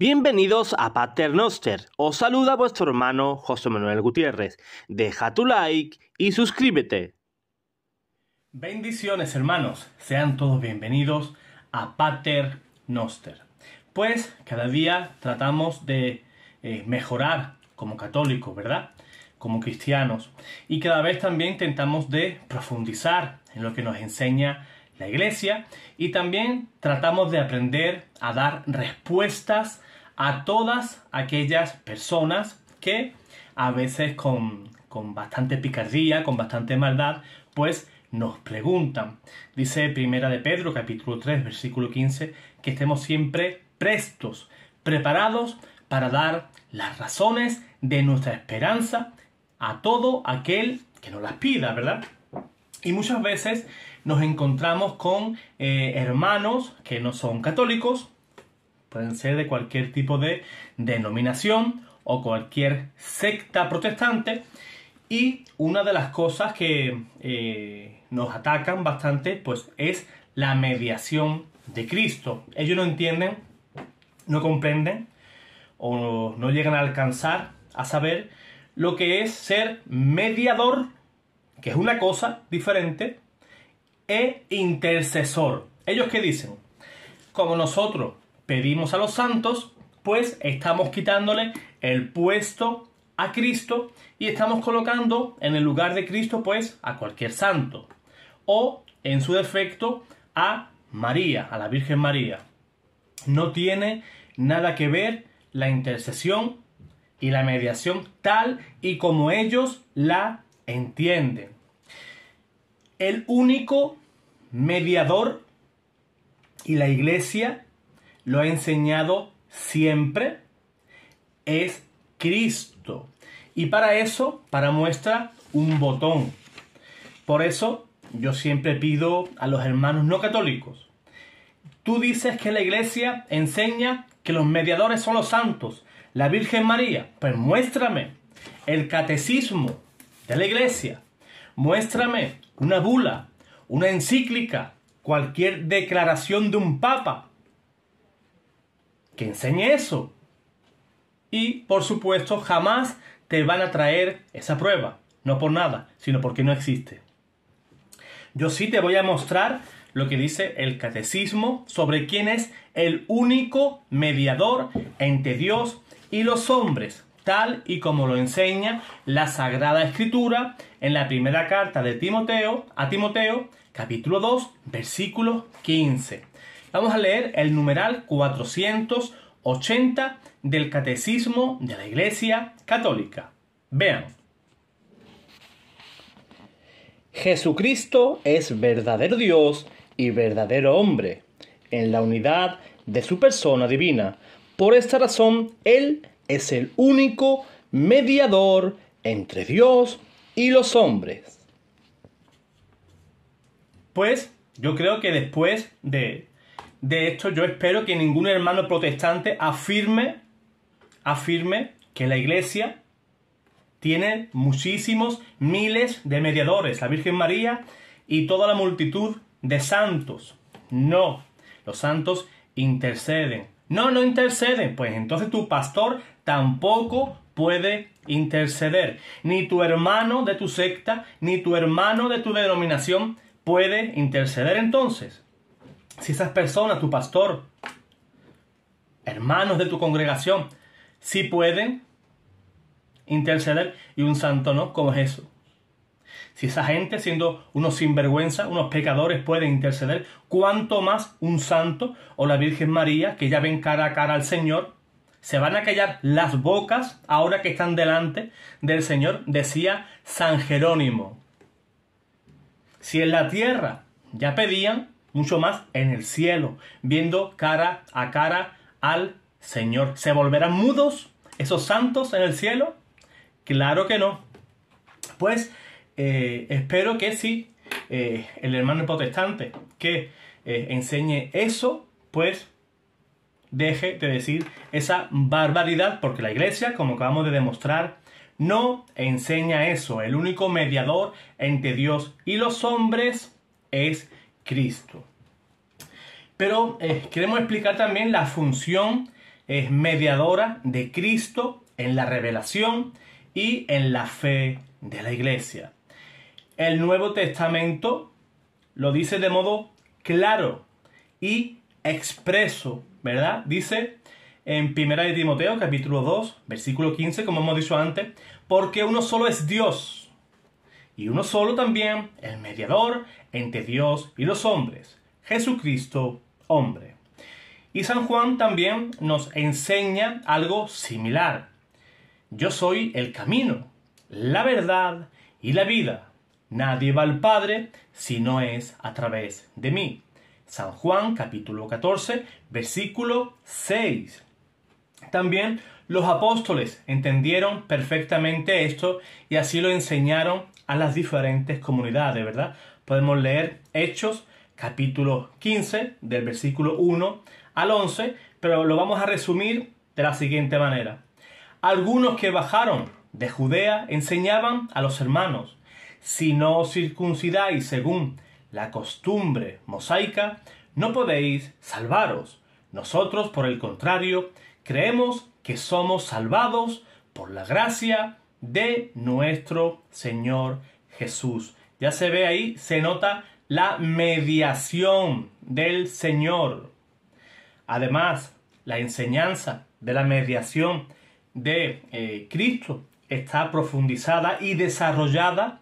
Bienvenidos a Noster. Os saluda vuestro hermano José Manuel Gutiérrez. Deja tu like y suscríbete. Bendiciones hermanos, sean todos bienvenidos a Pater Noster. Pues cada día tratamos de eh, mejorar como católicos, ¿verdad? Como cristianos. Y cada vez también intentamos de profundizar en lo que nos enseña la iglesia y también tratamos de aprender a dar respuestas a todas aquellas personas que a veces con, bastante picardía, con bastante maldad, pues nos preguntan. Dice Primera de Pedro, capítulo 3, versículo 15, que estemos siempre prestos, preparados para dar las razones de nuestra esperanza a todo aquel que nos las pida, ¿verdad? Y muchas veces nos encontramos con eh, hermanos que no son católicos, Pueden ser de cualquier tipo de denominación o cualquier secta protestante. Y una de las cosas que eh, nos atacan bastante pues, es la mediación de Cristo. Ellos no entienden, no comprenden o no llegan a alcanzar a saber lo que es ser mediador, que es una cosa diferente, e intercesor. ¿Ellos qué dicen? Como nosotros pedimos a los santos, pues estamos quitándole el puesto a Cristo y estamos colocando en el lugar de Cristo pues a cualquier santo o en su defecto a María, a la Virgen María. No tiene nada que ver la intercesión y la mediación tal y como ellos la entienden. El único mediador y la iglesia lo ha enseñado siempre, es Cristo. Y para eso, para muestra, un botón. Por eso yo siempre pido a los hermanos no católicos, tú dices que la iglesia enseña que los mediadores son los santos, la Virgen María, pues muéstrame el catecismo de la iglesia, muéstrame una bula, una encíclica, cualquier declaración de un papa, que enseñe eso. Y, por supuesto, jamás te van a traer esa prueba. No por nada, sino porque no existe. Yo sí te voy a mostrar lo que dice el catecismo sobre quién es el único mediador entre Dios y los hombres, tal y como lo enseña la Sagrada Escritura en la primera carta de Timoteo a Timoteo, capítulo 2, versículo 15. Vamos a leer el numeral 480 del Catecismo de la Iglesia Católica. Vean. Jesucristo es verdadero Dios y verdadero hombre, en la unidad de su persona divina. Por esta razón, Él es el único mediador entre Dios y los hombres. Pues yo creo que después de de esto yo espero que ningún hermano protestante afirme, afirme que la iglesia tiene muchísimos miles de mediadores, la Virgen María y toda la multitud de santos. No, los santos interceden. No, no interceden. Pues entonces tu pastor tampoco puede interceder. Ni tu hermano de tu secta, ni tu hermano de tu denominación puede interceder entonces si esas personas, tu pastor, hermanos de tu congregación, si pueden interceder y un santo no, como es eso. Si esa gente, siendo unos sinvergüenza, unos pecadores, pueden interceder, ¿cuánto más un santo o la Virgen María, que ya ven cara a cara al Señor, se van a callar las bocas ahora que están delante del Señor, decía San Jerónimo. Si en la tierra ya pedían, mucho más en el cielo, viendo cara a cara al Señor. ¿Se volverán mudos esos santos en el cielo? Claro que no. Pues eh, espero que sí, eh, el hermano protestante que eh, enseñe eso, pues deje de decir esa barbaridad, porque la iglesia, como acabamos de demostrar, no enseña eso. El único mediador entre Dios y los hombres es Cristo. Pero eh, queremos explicar también la función eh, mediadora de Cristo en la revelación y en la fe de la iglesia. El Nuevo Testamento lo dice de modo claro y expreso, ¿verdad? Dice en 1 Timoteo capítulo 2, versículo 15, como hemos dicho antes, porque uno solo es Dios y uno solo también el mediador entre Dios y los hombres, Jesucristo hombre. Y San Juan también nos enseña algo similar. Yo soy el camino, la verdad y la vida. Nadie va al Padre si no es a través de mí. San Juan capítulo 14, versículo 6. También los apóstoles entendieron perfectamente esto y así lo enseñaron a las diferentes comunidades, ¿verdad? Podemos leer Hechos capítulo 15, del versículo 1 al 11, pero lo vamos a resumir de la siguiente manera. Algunos que bajaron de Judea enseñaban a los hermanos, si no os circuncidáis según la costumbre mosaica, no podéis salvaros. Nosotros, por el contrario, creemos que somos salvados por la gracia de nuestro Señor Jesús. Ya se ve ahí, se nota la mediación del Señor. Además, la enseñanza de la mediación de eh, Cristo está profundizada y desarrollada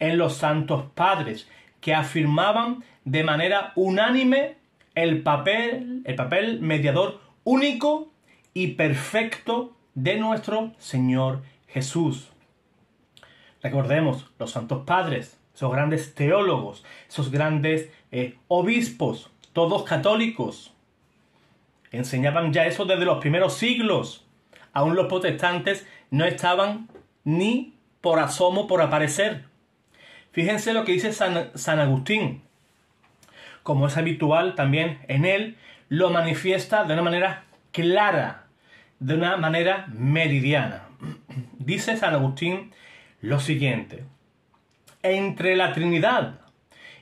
en los santos padres que afirmaban de manera unánime el papel, el papel mediador único y perfecto de nuestro Señor Jesús. Recordemos, los santos padres esos grandes teólogos, esos grandes eh, obispos, todos católicos. Enseñaban ya eso desde los primeros siglos. Aún los protestantes no estaban ni por asomo por aparecer. Fíjense lo que dice San Agustín. Como es habitual también en él, lo manifiesta de una manera clara, de una manera meridiana. Dice San Agustín lo siguiente entre la Trinidad,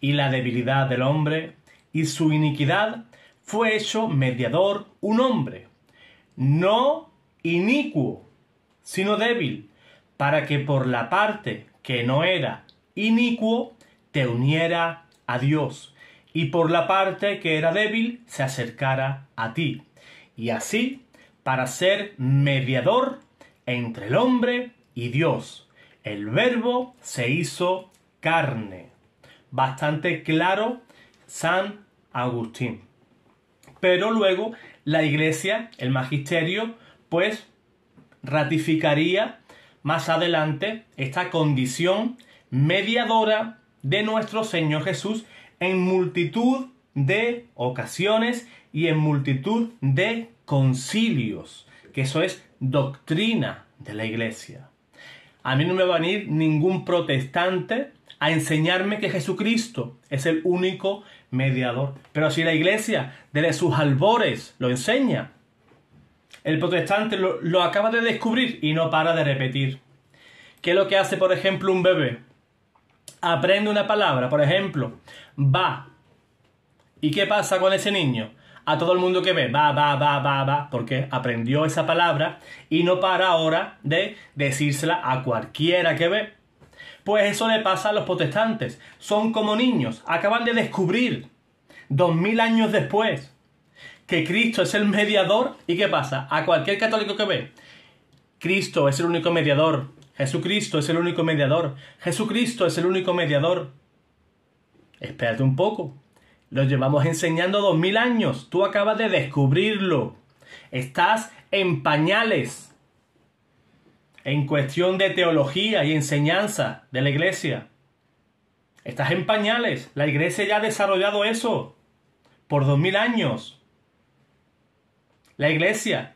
y la debilidad del hombre y su iniquidad fue hecho mediador un hombre, no inicuo, sino débil, para que por la parte que no era inicuo te uniera a Dios, y por la parte que era débil se acercara a ti, y así para ser mediador entre el hombre y Dios el verbo se hizo carne. Bastante claro San Agustín. Pero luego la iglesia, el magisterio, pues ratificaría más adelante esta condición mediadora de nuestro Señor Jesús en multitud de ocasiones y en multitud de concilios, que eso es doctrina de la iglesia. A mí no me va a venir ningún protestante a enseñarme que Jesucristo es el único mediador. Pero si la iglesia desde sus albores lo enseña, el protestante lo, acaba de descubrir y no para de repetir. ¿Qué es lo que hace, por ejemplo, un bebé? Aprende una palabra, por ejemplo, va. ¿Y qué pasa con ese niño? a todo el mundo que ve, va, va, va, va, va, porque aprendió esa palabra y no para ahora de decírsela a cualquiera que ve. Pues eso le pasa a los protestantes. Son como niños. Acaban de descubrir, dos mil años después, que Cristo es el mediador. ¿Y qué pasa? A cualquier católico que ve, Cristo es el único mediador. Jesucristo es el único mediador. Jesucristo es el único mediador. Espérate un poco. Lo llevamos enseñando dos mil años. Tú acabas de descubrirlo. Estás en pañales. En cuestión de teología y enseñanza de la iglesia. Estás en pañales. La iglesia ya ha desarrollado eso por dos mil años. La iglesia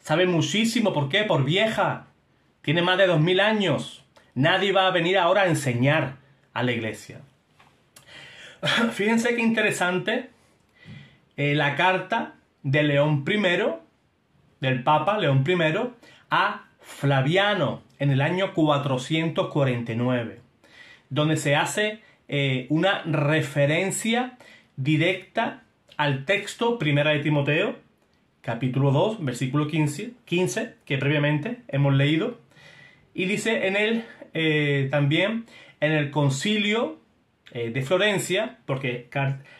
sabe muchísimo. ¿Por qué? Por vieja. Tiene más de dos mil años. Nadie va a venir ahora a enseñar a la iglesia. Fíjense qué interesante eh, la carta de León I, del Papa León I, a Flaviano en el año 449, donde se hace eh, una referencia directa al texto Primera de Timoteo, capítulo 2, versículo 15, que previamente hemos leído, y dice en él eh, también en el concilio eh, de Florencia, porque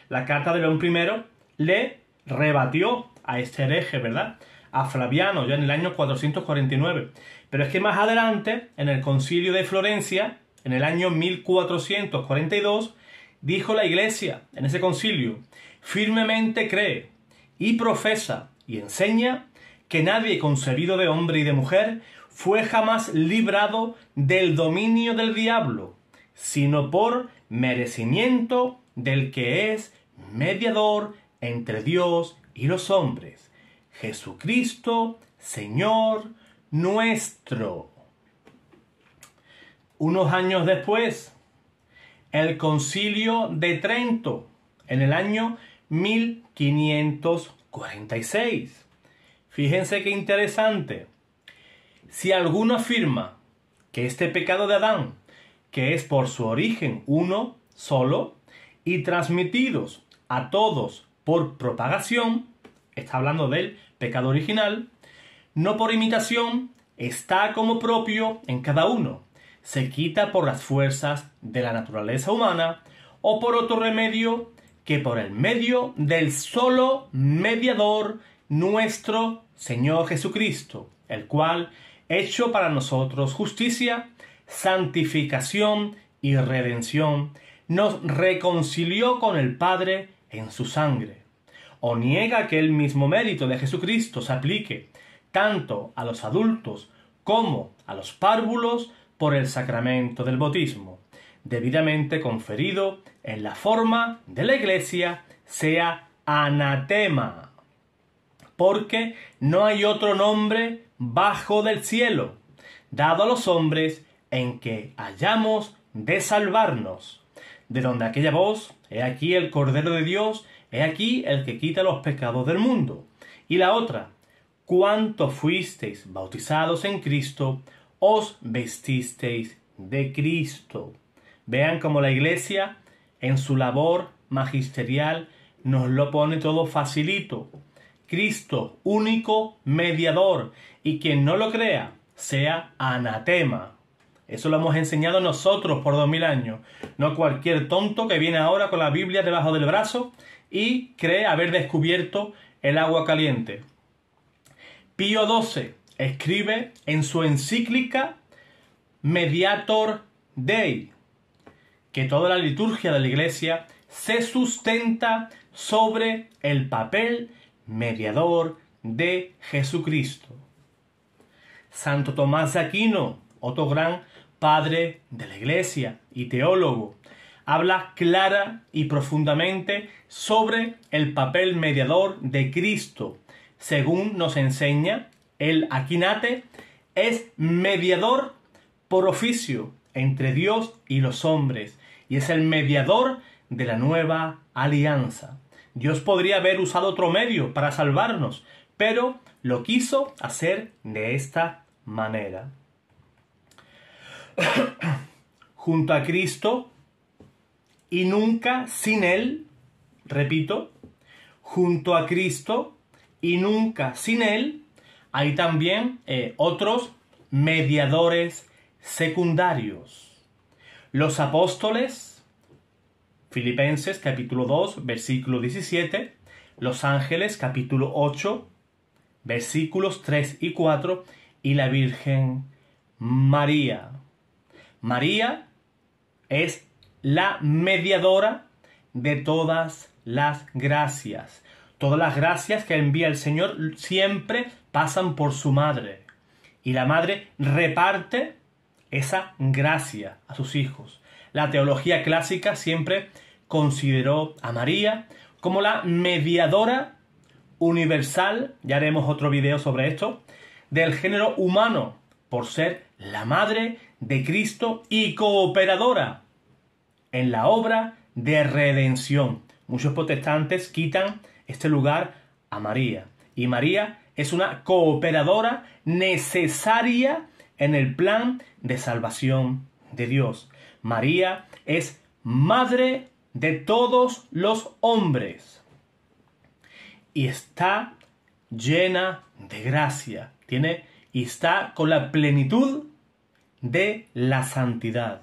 la carta de León I le rebatió a este hereje, ¿verdad? A Flaviano, ya en el año 449. Pero es que más adelante, en el concilio de Florencia, en el año 1442, dijo la iglesia, en ese concilio, firmemente cree y profesa y enseña que nadie concebido de hombre y de mujer fue jamás librado del dominio del diablo, sino por merecimiento del que es mediador entre Dios y los hombres, Jesucristo, Señor nuestro. Unos años después, el concilio de Trento, en el año 1546. Fíjense qué interesante. Si alguno afirma que este pecado de Adán que es por su origen uno solo, y transmitidos a todos por propagación, está hablando del pecado original, no por imitación, está como propio en cada uno, se quita por las fuerzas de la naturaleza humana o por otro remedio que por el medio del solo mediador nuestro Señor Jesucristo, el cual, hecho para nosotros justicia, santificación y redención, nos reconcilió con el Padre en su sangre. O niega que el mismo mérito de Jesucristo se aplique tanto a los adultos como a los párvulos por el sacramento del bautismo, debidamente conferido en la forma de la Iglesia, sea anatema, porque no hay otro nombre bajo del cielo, dado a los hombres en que hayamos de salvarnos. De donde aquella voz, he aquí el Cordero de Dios, he aquí el que quita los pecados del mundo. Y la otra, cuanto fuisteis bautizados en Cristo, os vestisteis de Cristo. Vean cómo la Iglesia, en su labor magisterial, nos lo pone todo facilito. Cristo, único mediador, y quien no lo crea, sea anatema. Eso lo hemos enseñado nosotros por dos mil años. No cualquier tonto que viene ahora con la Biblia debajo del brazo y cree haber descubierto el agua caliente. Pío XII escribe en su encíclica Mediator Dei que toda la liturgia de la Iglesia se sustenta sobre el papel mediador de Jesucristo. Santo Tomás de Aquino, otro gran padre de la Iglesia y teólogo, habla clara y profundamente sobre el papel mediador de Cristo. Según nos enseña el Aquinate, es mediador por oficio entre Dios y los hombres y es el mediador de la nueva alianza. Dios podría haber usado otro medio para salvarnos, pero lo quiso hacer de esta manera junto a Cristo y nunca sin Él, repito, junto a Cristo y nunca sin Él, hay también eh, otros mediadores secundarios. Los apóstoles, Filipenses capítulo 2, versículo 17, Los ángeles capítulo 8, versículos 3 y 4, y la Virgen María. María es la mediadora de todas las gracias. Todas las gracias que envía el Señor siempre pasan por su madre. Y la madre reparte esa gracia a sus hijos. La teología clásica siempre consideró a María como la mediadora universal, ya haremos otro video sobre esto, del género humano, por ser la madre de Cristo y cooperadora en la obra de redención. Muchos protestantes quitan este lugar a María. Y María es una cooperadora necesaria en el plan de salvación de Dios. María es madre de todos los hombres. Y está llena de gracia. Tiene y está con la plenitud de la santidad.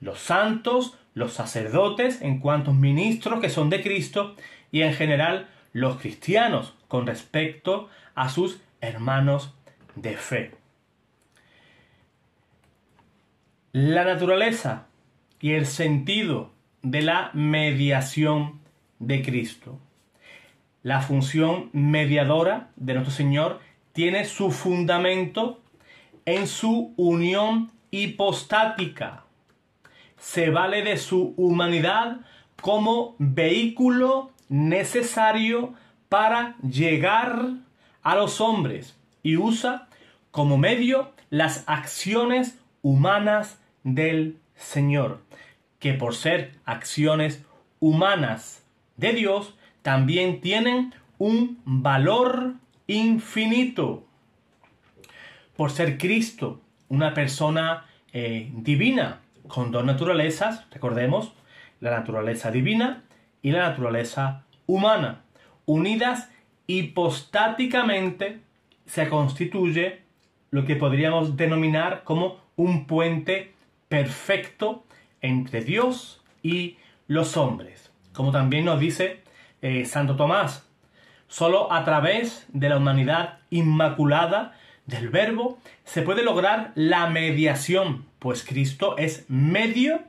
Los santos, los sacerdotes, en cuantos ministros que son de Cristo, y en general los cristianos con respecto a sus hermanos de fe. La naturaleza y el sentido de la mediación de Cristo. La función mediadora de nuestro Señor tiene su fundamento en su unión hipostática. Se vale de su humanidad como vehículo necesario para llegar a los hombres y usa como medio las acciones humanas del Señor, que por ser acciones humanas de Dios también tienen un valor infinito por ser Cristo, una persona eh, divina, con dos naturalezas, recordemos, la naturaleza divina y la naturaleza humana. Unidas hipostáticamente se constituye lo que podríamos denominar como un puente perfecto entre Dios y los hombres. Como también nos dice eh, Santo Tomás, solo a través de la humanidad inmaculada del verbo, se puede lograr la mediación, pues Cristo es medio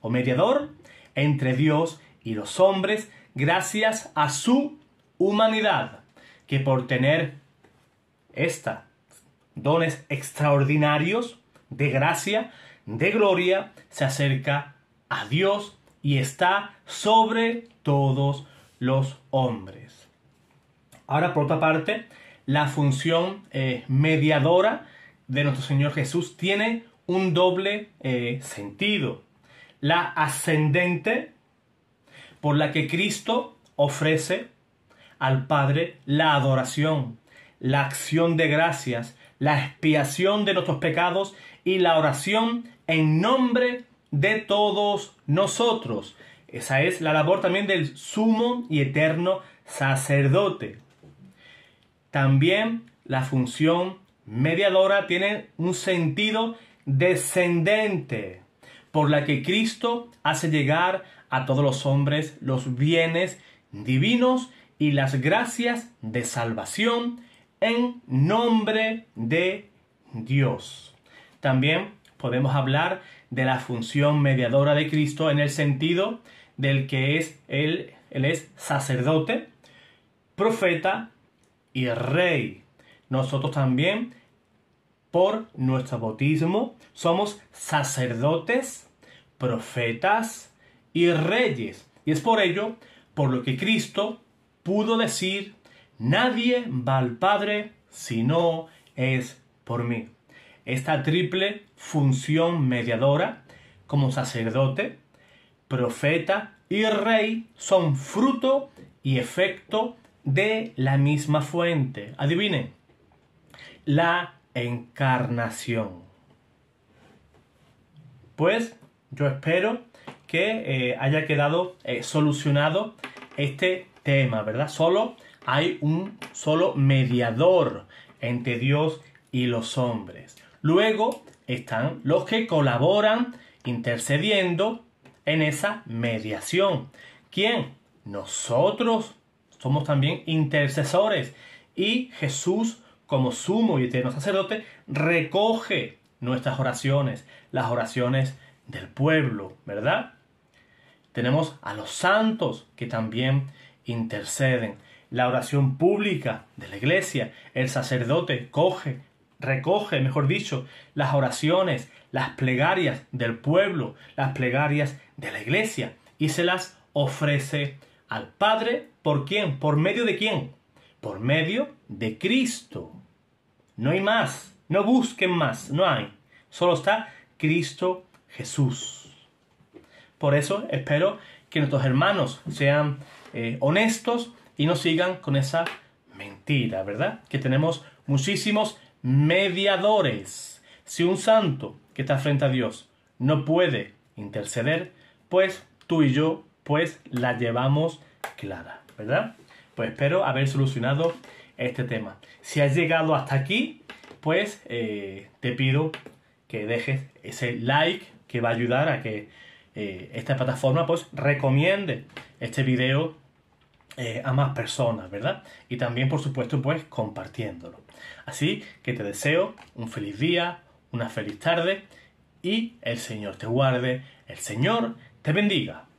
o mediador entre Dios y los hombres gracias a su humanidad, que por tener esta dones extraordinarios de gracia, de gloria, se acerca a Dios y está sobre todos los hombres. Ahora, por otra parte, la función eh, mediadora de nuestro Señor Jesús tiene un doble eh, sentido. La ascendente, por la que Cristo ofrece al Padre la adoración, la acción de gracias, la expiación de nuestros pecados y la oración en nombre de todos nosotros. Esa es la labor también del sumo y eterno sacerdote. También la función mediadora tiene un sentido descendente por la que Cristo hace llegar a todos los hombres los bienes divinos y las gracias de salvación en nombre de Dios. También podemos hablar de la función mediadora de Cristo en el sentido del que es él, él es sacerdote, profeta y Rey. Nosotros también, por nuestro bautismo, somos sacerdotes, profetas y reyes. Y es por ello por lo que Cristo pudo decir, nadie va al Padre si no es por mí. Esta triple función mediadora como sacerdote, profeta y rey son fruto y efecto de la misma fuente. Adivinen, la encarnación. Pues yo espero que eh, haya quedado eh, solucionado este tema, ¿verdad? Solo hay un solo mediador entre Dios y los hombres. Luego están los que colaboran intercediendo en esa mediación. ¿Quién? Nosotros somos también intercesores. Y Jesús, como sumo y eterno sacerdote, recoge nuestras oraciones, las oraciones del pueblo, ¿verdad? Tenemos a los santos que también interceden. La oración pública de la iglesia, el sacerdote coge, recoge, mejor dicho, las oraciones, las plegarias del pueblo, las plegarias de la iglesia y se las ofrece al Padre ¿Por quién? ¿Por medio de quién? Por medio de Cristo. No hay más. No busquen más. No hay. Solo está Cristo Jesús. Por eso espero que nuestros hermanos sean eh, honestos y no sigan con esa mentira, ¿verdad? Que tenemos muchísimos mediadores. Si un santo que está frente a Dios no puede interceder, pues tú y yo, pues la llevamos clara. ¿verdad? Pues espero haber solucionado este tema. Si has llegado hasta aquí, pues eh, te pido que dejes ese like que va a ayudar a que eh, esta plataforma pues recomiende este video eh, a más personas, ¿verdad? Y también, por supuesto, pues compartiéndolo. Así que te deseo un feliz día, una feliz tarde y el Señor te guarde, el Señor te bendiga.